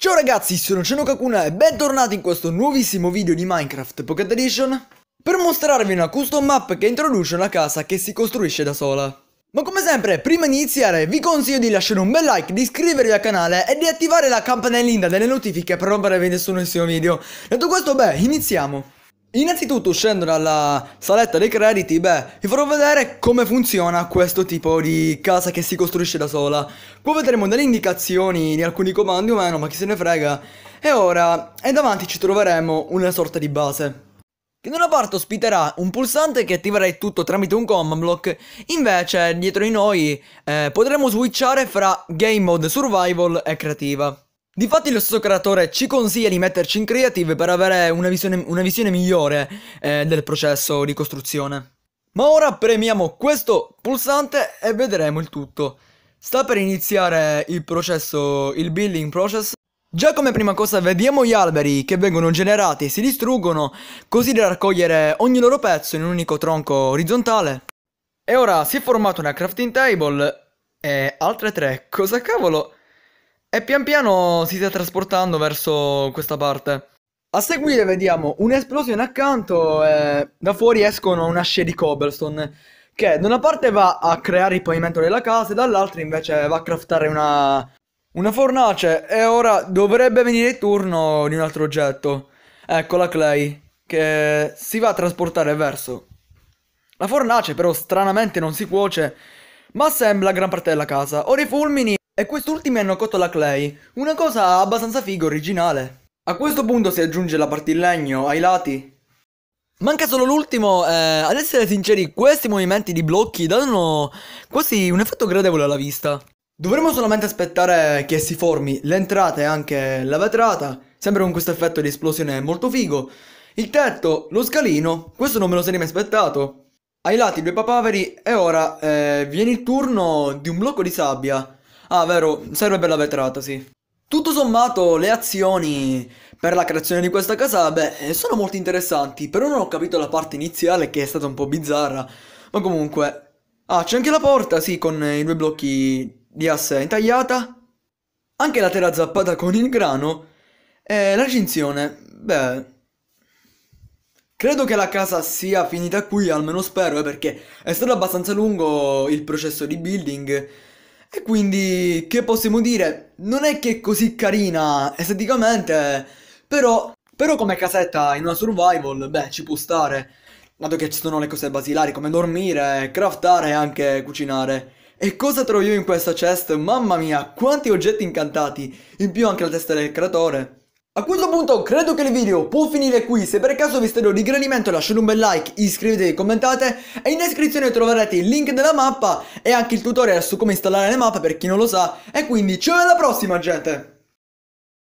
Ciao ragazzi, sono Ceno Kakuna e bentornati in questo nuovissimo video di Minecraft Pocket Edition per mostrarvi una custom map che introduce una casa che si costruisce da sola. Ma come sempre, prima di iniziare vi consiglio di lasciare un bel like, di iscrivervi al canale e di attivare la campanellina delle notifiche per non perdere nessun nuovo video. Detto questo, beh, iniziamo! Innanzitutto uscendo dalla saletta dei crediti, beh, vi farò vedere come funziona questo tipo di casa che si costruisce da sola. Poi vedremo delle indicazioni di alcuni comandi o meno, ma chi se ne frega. E ora, e davanti ci troveremo una sorta di base. Che da una parte ospiterà un pulsante che attiverà il tutto tramite un command block, invece dietro di noi eh, potremo switchare fra game mode survival e creativa. Difatti lo stesso creatore ci consiglia di metterci in creative per avere una visione, una visione migliore eh, del processo di costruzione. Ma ora premiamo questo pulsante e vedremo il tutto. Sta per iniziare il processo, il building process. Già come prima cosa vediamo gli alberi che vengono generati e si distruggono così da raccogliere ogni loro pezzo in un unico tronco orizzontale. E ora si è formata una crafting table e altre tre, cosa cavolo? E pian piano si sta trasportando verso questa parte. A seguire vediamo un'esplosione accanto e da fuori escono una scia di cobblestone che da una parte va a creare il pavimento della casa e dall'altra invece va a craftare una, una fornace e ora dovrebbe venire il turno di un altro oggetto. Ecco la clay che si va a trasportare verso. La fornace però stranamente non si cuoce ma sembra gran parte della casa. Ora i fulmini e quest'ultimi hanno cotto la clay, una cosa abbastanza figo originale. A questo punto si aggiunge la parte in legno ai lati. Manca solo l'ultimo, eh, ad essere sinceri questi movimenti di blocchi danno quasi un effetto gradevole alla vista. Dovremmo solamente aspettare che si formi l'entrata e anche la vetrata, sempre con questo effetto di esplosione molto figo. Il tetto, lo scalino, questo non me lo sarei mai aspettato. Ai lati due papaveri e ora eh, viene il turno di un blocco di sabbia. Ah, vero, serve per la vetrata, sì. Tutto sommato le azioni per la creazione di questa casa, beh, sono molto interessanti, però non ho capito la parte iniziale che è stata un po' bizzarra, ma comunque... Ah, c'è anche la porta, sì, con i due blocchi di asse intagliata, anche la terra zappata con il grano e la cinzione, beh... Credo che la casa sia finita qui, almeno spero, eh, perché è stato abbastanza lungo il processo di building e quindi, che possiamo dire? Non è che è così carina esteticamente, però, però come casetta in una survival, beh, ci può stare. Dato che ci sono le cose basilari come dormire, craftare e anche cucinare. E cosa trovo io in questa chest? Mamma mia, quanti oggetti incantati! In più anche la testa del creatore. A questo punto credo che il video può finire qui, se per caso vi è di gradimento lasciate un bel like, iscrivetevi, commentate e in descrizione troverete il link della mappa e anche il tutorial su come installare le mappe per chi non lo sa e quindi ciao alla prossima gente!